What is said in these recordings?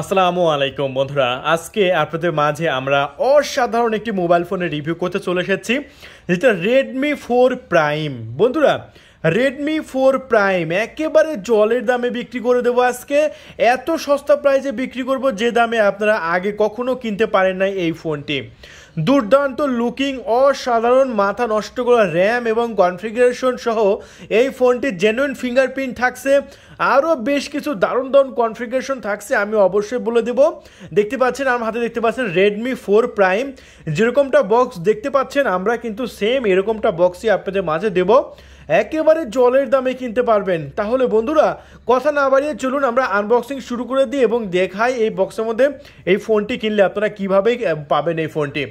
আসসালামু আলাইকুম বন্ধুরা আজকে আপনাদের মাঝে আমরা অসাধারণ একটি মোবাইল ফোনের রিভিউ করতে চলে এসেছি যেটা রেডমি ফোর প্রাইম বন্ধুরা রেডমি ফোর প্রাইম একেবারে জলের দামে বিক্রি করে দেবো আজকে এত সস্তা প্রাইজে বিক্রি করব যে দামে আপনারা আগে কখনো কিনতে পারেন নাই এই ফোনটি দুর্দান্ত লুকিং অসাধারণ মাথা নষ্ট করা র্যাম এবং কনফিগারেশন সহ এই ফোনটির জেনুইন ফিঙ্গারপ্রিন্ট থাকছে আরও বেশ কিছু দারুণ দারুণ কনফিগারেশন থাকছে আমি অবশ্যই বলে দেব দেখতে পাচ্ছেন আমার হাতে দেখতে পাচ্ছেন রেডমি ফোর প্রাইম যেরকমটা বক্স দেখতে পাচ্ছেন আমরা কিন্তু সেম এরকমটা বক্সই আপনাদের মাঝে দেব একেবারে জলের দামে কিনতে পারবেন তাহলে বন্ধুরা কথা না বাড়িয়ে চলুন আমরা আনবক্সিং শুরু করে দিই এবং দেখাই এই বক্সের মধ্যে এই ফোনটি কিনলে আপনারা কীভাবে পাবেন এই ফোনটি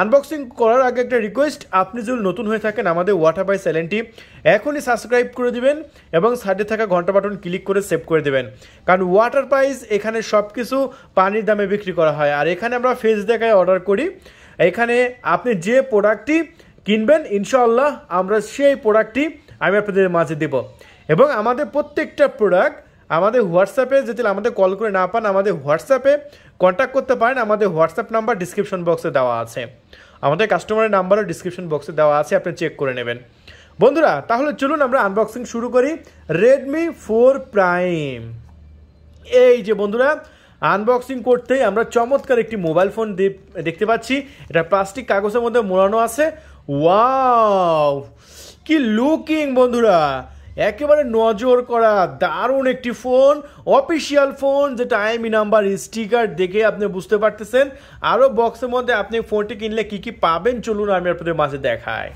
আনবক্সিং করার আগে একটা রিকোয়েস্ট আপনি যদি নতুন হয়ে থাকেন আমাদের ওয়াটার বাই চ্যানেলটি এখনই সাবস্ক্রাইব করে দিবেন এবং সাইডে থাকা ঘন্টা বাটন ক্লিক করে সেভ করে দেবেন কারণ ওয়াটার প্রাইস এখানে সব কিছু পানির দামে বিক্রি করা হয় আর এখানে আমরা ফেস দেখায় অর্ডার করি এখানে আপনি যে প্রোডাক্টটি কিনবেন ইনশাআল্লাহ আমরা সেই প্রোডাক্টটি আমি আপনাদের মাঝে দেব এবং আমাদের প্রত্যেকটা প্রোডাক্ট আমাদের হোয়াটসঅ্যাপে যদি আমাদের কল করে না পান আমাদের হোয়াটসঅ্যাপে কন্ট্যাক্ট করতে পারেন আমাদের হোয়াটসঅ্যাপ নাম্বার ডিসক্রিপশন বক্সে দেওয়া আছে আমাদের কাস্টমারের নাম্বারও ডিসক্রিপশন বক্সে দেওয়া আছে আপনি চেক করে নেবেন বন্ধুরা তাহলে চলুন আমরা আনবক্সিং শুরু করি রেডমি ফোর প্রাইম এই যে বন্ধুরা আনবক্সিং করতেই আমরা চমৎকার একটি মোবাইল ফোন দেখতে পাচ্ছি এটা প্লাস্টিক কাগজের মধ্যে মোড়ানো আছে ওয়াও কি লুকিং বন্ধুরা একেবারে নজর করা দারুণ একটি ফোন অফিসিয়াল ফোন যেটা আইএমই নাম্বার স্টিকার দেখে আপনি বুঝতে পারতেছেন আরও বক্সের মধ্যে আপনি ফোনটি কিনলে কি কি পাবেন চলুন আমি আপনাদের মাঝে দেখায়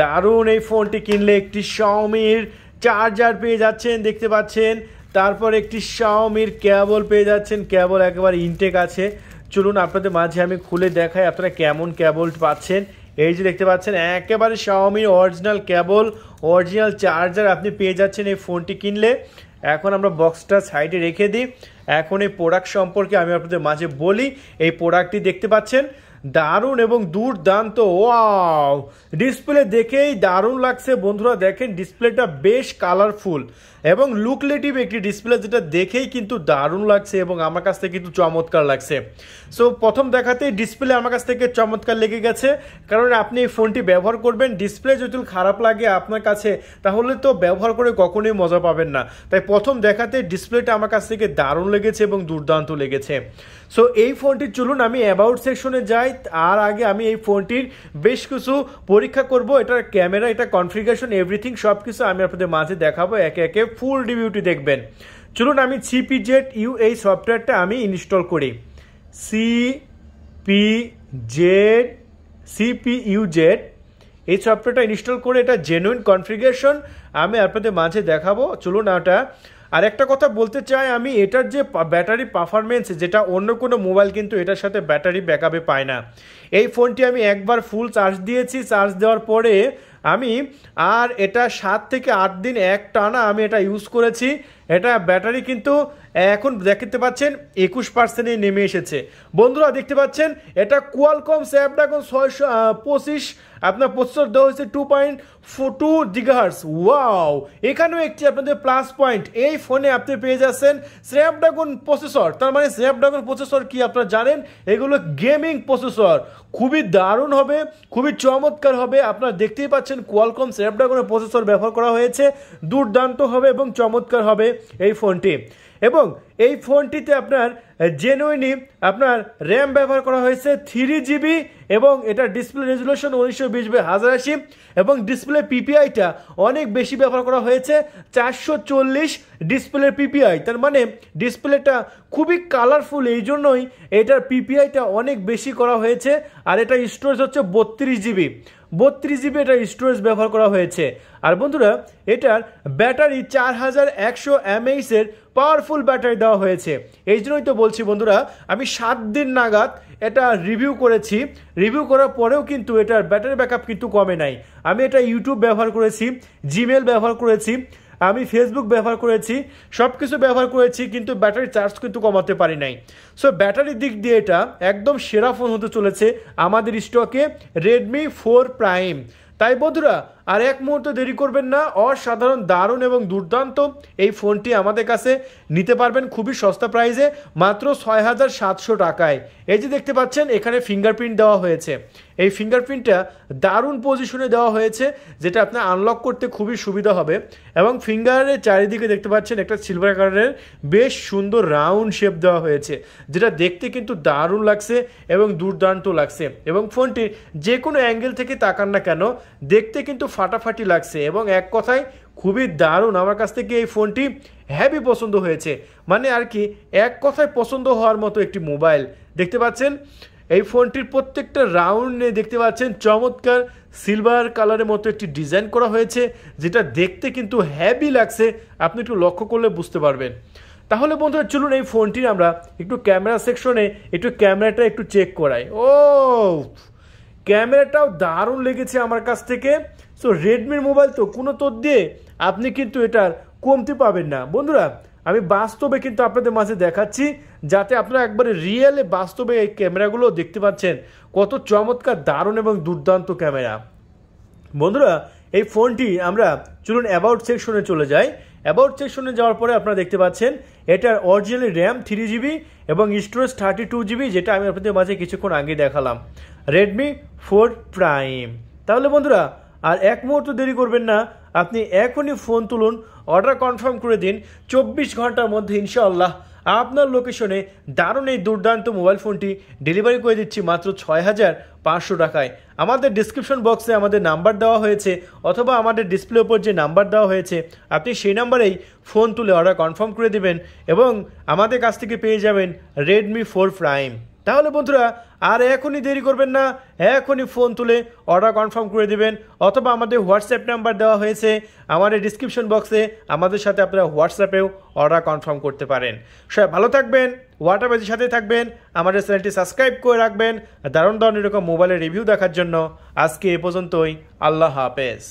দারুণ এই ফোনটি কিনলে একটি শাওমির চার্জার পেয়ে যাচ্ছেন দেখতে পাচ্ছেন তারপর একটি শাওমির ক্যাবল পেয়ে যাচ্ছেন ক্যাবল একেবারে ইনটেক আছে চলুন আপনাদের মাঝে আমি খুলে দেখাই আপনারা কেমন ক্যাবল পাচ্ছেন এই যে দেখতে পাচ্ছেন একেবারে শাওমির অরিজিনাল কেবল অরিজিনাল চার্জার আপনি পেয়ে যাচ্ছেন এই ফোনটি কিনলে এখন আমরা বক্সটা সাইডে রেখে দিই এখন এই প্রোডাক্ট সম্পর্কে আমি আপনাদের মাঝে বলি এই প্রোডাক্টটি দেখতে পাচ্ছেন দারুণ এবং দুর্দান্ত ওয়াও ডিসপ্লে দেখেই দারুণ লাগছে বন্ধুরা দেখেন ডিসপ্লেটা বেশ কালারফুল এবং লুকলেটিভ একটি ডিসপ্লে যেটা দেখেই কিন্তু দারুণ লাগছে এবং আমার কাছ থেকে কিন্তু চমৎকার লাগছে সো প্রথম দেখাতেই ডিসপ্লে আমার কাছ থেকে চমৎকার লেগে গেছে কারণ আপনি এই ফোনটি ব্যবহার করবেন ডিসপ্লে যদি খারাপ লাগে আপনার কাছে তাহলে তো ব্যবহার করে কখনোই মজা পাবেন না তাই প্রথম দেখাতে ডিসপ্লেটা আমার কাছ থেকে দারুণ লেগেছে এবং দুর্দান্ত লেগেছে সো এই ফোনটি চলুন আমি অ্যাবাউট সেকশনে যাই আর আগে আমি এই ফোনটির বেশ কিছু পরীক্ষা করব এটার ক্যামেরা এটা কনফিগারেশন এভরিথিং সব কিছু আমি আপনাদের মাঝে দেখাবো একে একে ফুল রিভিউটি দেখবেন চলুন আমি সিপি জেড ইউ এই সফটওয়্যারটা আমি ইনস্টল করি C P Z U Z এই সফটওয়্যারটা ইনস্টল করে এটা জেনুইন কনফিগারেশন আমি আপনাদের মাঝে দেখাবো চলুন ওটা আর একটা কথা বলতে চাই আমি এটার যে ব্যাটারি পারফরমেন্স যেটা অন্য কোনো মোবাইল কিন্তু এটার সাথে ব্যাটারি ব্যাকআপে পায় না এই ফোনটি আমি একবার ফুল চার্জ দিয়েছি চার্জ দেওয়ার পরে আমি আর এটা সাত থেকে আট দিন এক টানা আমি এটা ইউজ করেছি এটা ব্যাটারি কিন্তু এখন দেখতে পাচ্ছেন একুশ পার্সেন্টে নেমে এসেছে বন্ধুরা দেখতে পাচ্ছেন এটা কোয়ালকম স্ন্যাপড্রাগন ছয়শো পঁচিশ আপনার প্রস্তুত দেওয়া হয়েছে two point four two gigahertz wow এখানেও একটি আপনাদের প্লাস পয়েন্ট এই ফোনে আপনি পেয়ে যাচ্ছেন স্ন্যাপড্রাগন প্রসেসর তার মানে স্ন্যাপড্রাগন প্রসেসর কি আপনারা জানেন এগুলো গেমিং প্রসেসর খুবই দারুণ হবে খুবই চমৎকার হবে আপনারা দেখতেই পাচ্ছেন কোয়ালকম স্ন্যাপড্রাগনের প্রসেসর ব্যবহার করা হয়েছে দুর্দান্ত হবে এবং চমৎকার হবে এই ফোনটি এবং এই ফোনটিতে আপনার জেনুইনি আপনার র্যাম ব্যবহার করা হয়েছে থ্রি জিবি এবং এটা ডিসপ্লে রেজুলেশন উনিশশো বিশ বাই হাজার আশি এবং ডিসপ্লে পিপিআইটা অনেক বেশি ব্যবহার করা হয়েছে চারশো চল্লিশ ডিসপ্লের পিপিআই তার মানে ডিসপ্লেটা খুবই কালারফুল এই জন্যই এটার পিপিআইটা অনেক বেশি করা হয়েছে আর এটা স্টোরেজ হচ্ছে বত্রিশ জিবি বত্রিশ জিবি এটা স্টোরেজ ব্যবহার করা হয়েছে আর বন্ধুরা এটার ব্যাটারি চার হাজার একশো এমএইসের পাওয়ারফুল ব্যাটারি দেওয়া হয়েছে এই জন্যই তো বলছি বন্ধুরা আমি সাত দিন নাগাদ এটা রিভিউ করেছি রিভিউ করার পরেও কিন্তু এটার ব্যাটারি ব্যাকআপ কিন্তু কমে নাই আমি এটা ইউটিউব ব্যবহার করেছি জিমেল ব্যবহার করেছি আমি ফেসবুক ব্যবহার করেছি সব কিছু ব্যবহার করেছি কিন্তু ব্যাটারি চার্জ কিন্তু কমাতে পারি নাই সো ব্যাটারির দিক দিয়ে এটা একদম সেরা ফোন হতে চলেছে আমাদের স্টকে রেডমি ফোর প্রাইম তাই বন্ধুরা আর এক মুহূর্ত দেরি করবেন না অসাধারণ দারুণ এবং দুর্দান্ত এই ফোনটি আমাদের কাছে নিতে পারবেন খুবই সস্তা প্রাইসে মাত্র ছয় হাজার সাতশো টাকায় এই যে দেখতে পাচ্ছেন এখানে ফিঙ্গারপ্রিন্ট দেওয়া হয়েছে এই ফিঙ্গারপ্রিন্টটা দারুণ পজিশনে দেওয়া হয়েছে যেটা আপনার আনলক করতে খুবই সুবিধা হবে এবং ফিঙ্গারের চারিদিকে দেখতে পাচ্ছেন একটা সিলভার কালারের বেশ সুন্দর রাউন্ড শেপ দেওয়া হয়েছে যেটা দেখতে কিন্তু দারুণ লাগছে এবং দুর্দান্ত লাগছে এবং ফোনটি যে কোনো অ্যাঙ্গেল থেকে তাকান না কেন দেখতে কিন্তু ফাটাফাটি লাগছে এবং এক কথায় খুবই দারুণ আমার কাছ থেকে এই ফোনটি হ্যাভি পছন্দ হয়েছে মানে আর কি এক কথায় পছন্দ হওয়ার মতো একটি মোবাইল দেখতে পাচ্ছেন এই ফোনটির প্রত্যেকটা রাউন্ডে দেখতে পাচ্ছেন চমৎকার সিলভার কালারের মতো একটি ডিজাইন করা হয়েছে যেটা দেখতে কিন্তু হ্যাভি লাগছে আপনি একটু লক্ষ্য করলে বুঝতে পারবেন তাহলে বন্ধুরা চলুন এই ফোনটির আমরা একটু ক্যামেরা সেকশনে একটু ক্যামেরাটা একটু চেক করাই ও ক্যামেরাটাও দারুণ লেগেছে আমার কাছ থেকে সো রেডমির মোবাইল তো কোনো তোর দিয়ে আপনি কিন্তু এটার কমতি পাবেন না বন্ধুরা আমি বাস্তবে কিন্তু আপনাদের মাঝে দেখাচ্ছি যাতে আপনারা একবারে রিয়েলে বাস্তবে এই ক্যামেরাগুলো দেখতে পাচ্ছেন কত চমৎকার দারুণ এবং দুর্দান্ত ক্যামেরা বন্ধুরা এই ফোনটি আমরা চলুন অ্যাবাউট সেকশনে চলে যাই অ্যাবাউট সেকশনে যাওয়ার পরে আপনারা দেখতে পাচ্ছেন এটার অরিজিনালি র্যাম থ্রি জিবি এবং স্টোরেজ থার্টি টু জিবি যেটা আমি আপনাদের মাঝে কিছুক্ষণ আগে দেখালাম রেডমি ফোর প্রাইম তাহলে বন্ধুরা আর এক মুহূর্ত দেরি করবেন না আপনি এখনই ফোন তুলুন অর্ডার কনফার্ম করে দিন চব্বিশ ঘন্টার মধ্যে ইনশাআল্লাহ আপনার লোকেশনে দারুণ এই দুর্দান্ত মোবাইল ফোনটি ডেলিভারি করে দিচ্ছি মাত্র ছয় হাজার পাঁচশো টাকায় আমাদের ডিসক্রিপশন বক্সে আমাদের নাম্বার দেওয়া হয়েছে অথবা আমাদের ডিসপ্লে ওপর যে নাম্বার দেওয়া হয়েছে আপনি সেই নাম্বারেই ফোন তুলে অর্ডার কনফার্ম করে দেবেন এবং আমাদের কাছ থেকে পেয়ে যাবেন রেডমি ফোর প্রাইম তাহলে বন্ধুরা আর এখনই দেরি করবেন না এখনই ফোন তুলে অর্ডার কনফার্ম করে দিবেন অথবা আমাদের হোয়াটসঅ্যাপ নাম্বার দেওয়া হয়েছে আমাদের ডিসক্রিপশন বক্সে আমাদের সাথে আপনারা হোয়াটসঅ্যাপেও অর্ডার কনফার্ম করতে পারেন সবাই ভালো থাকবেন ওয়াটার বাজির সাথে থাকবেন আমাদের চ্যানেলটি সাবস্ক্রাইব করে রাখবেন দারুণ দারুণ এরকম মোবাইলের রিভিউ দেখার জন্য আজকে এ পর্যন্তই আল্লাহ হাফেজ